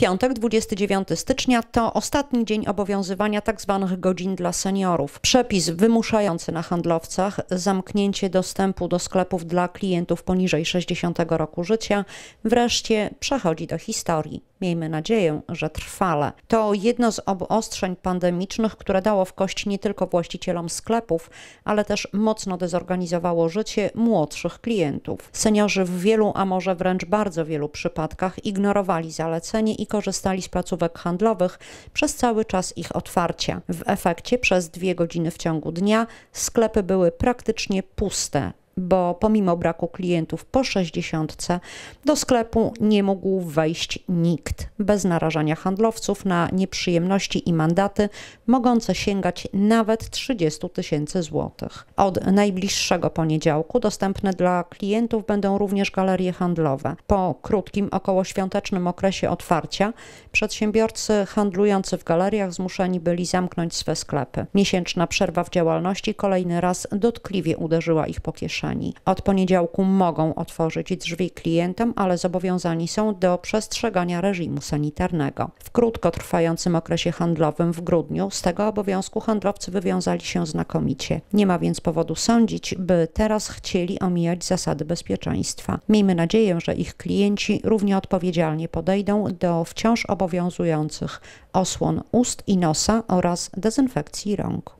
Piątek, 29 stycznia to ostatni dzień obowiązywania tzw. Tak godzin dla seniorów. Przepis wymuszający na handlowcach zamknięcie dostępu do sklepów dla klientów poniżej 60 roku życia wreszcie przechodzi do historii miejmy nadzieję, że trwale. To jedno z obostrzeń pandemicznych, które dało w kość nie tylko właścicielom sklepów, ale też mocno dezorganizowało życie młodszych klientów. Seniorzy w wielu, a może wręcz bardzo wielu przypadkach ignorowali zalecenie i korzystali z placówek handlowych przez cały czas ich otwarcia. W efekcie przez dwie godziny w ciągu dnia sklepy były praktycznie puste bo pomimo braku klientów po 60 do sklepu nie mógł wejść nikt bez narażania handlowców na nieprzyjemności i mandaty mogące sięgać nawet 30 tysięcy złotych. Od najbliższego poniedziałku dostępne dla klientów będą również galerie handlowe. Po krótkim okołoświątecznym okresie otwarcia przedsiębiorcy handlujący w galeriach zmuszeni byli zamknąć swe sklepy. Miesięczna przerwa w działalności kolejny raz dotkliwie uderzyła ich po kieszeni. Od poniedziałku mogą otworzyć drzwi klientom, ale zobowiązani są do przestrzegania reżimu sanitarnego. W krótkotrwającym okresie handlowym w grudniu z tego obowiązku handlowcy wywiązali się znakomicie. Nie ma więc powodu sądzić, by teraz chcieli omijać zasady bezpieczeństwa. Miejmy nadzieję, że ich klienci równie odpowiedzialnie podejdą do wciąż obowiązujących osłon ust i nosa oraz dezynfekcji rąk.